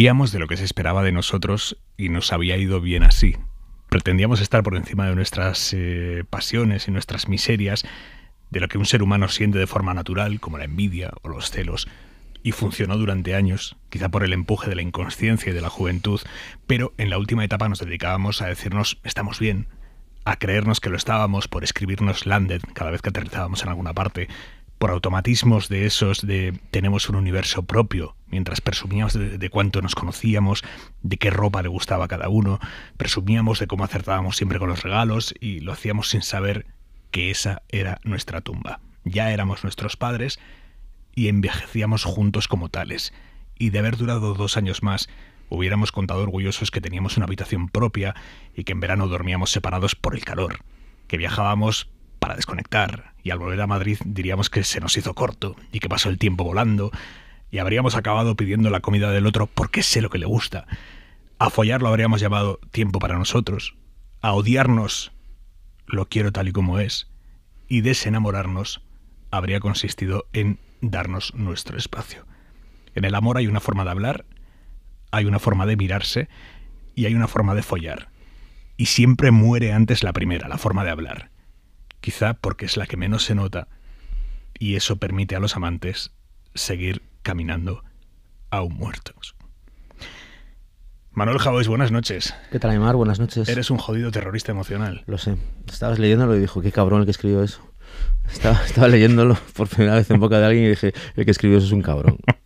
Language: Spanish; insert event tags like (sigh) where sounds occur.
de lo que se esperaba de nosotros y nos había ido bien así. Pretendíamos estar por encima de nuestras eh, pasiones y nuestras miserias, de lo que un ser humano siente de forma natural, como la envidia o los celos, y funcionó durante años, quizá por el empuje de la inconsciencia y de la juventud, pero en la última etapa nos dedicábamos a decirnos estamos bien, a creernos que lo estábamos por escribirnos landed cada vez que aterrizábamos en alguna parte, por automatismos de esos de tenemos un universo propio, mientras presumíamos de, cuánto nos conocíamos, de qué ropa le gustaba a cada uno, presumíamos de cómo acertábamos siempre con los regalos y lo hacíamos sin saber que esa era nuestra tumba. Ya éramos nuestros padres y envejecíamos juntos como tales, y de haber durado dos años más, hubiéramos contado orgullosos que teníamos una habitación propia y que en verano dormíamos separados por el calor, que viajábamos para desconectar, y al volver a Madrid diríamos que se nos hizo corto y que pasó el tiempo volando y habríamos acabado pidiendo la comida del otro porque sé lo que le gusta. A follar lo habríamos llamado tiempo para nosotros. A odiarnos lo quiero tal y como es. Y desenamorarnos habría consistido en darnos nuestro espacio. En el amor hay una forma de hablar, hay una forma de mirarse y hay una forma de follar. Y siempre muere antes la primera, la forma de hablar quizá porque es la que menos se nota, y eso permite a los amantes seguir caminando aún muertos. Manuel Javois, buenas noches. ¿Qué tal, Aymar? Buenas noches. Eres un jodido terrorista emocional. Lo sé. Estabas leyéndolo y dijo, qué cabrón el que escribió eso. (laughs) Estaba, estaba leyéndolo por primera vez en boca de alguien y dije, el que escribió eso es un cabrón. (laughs)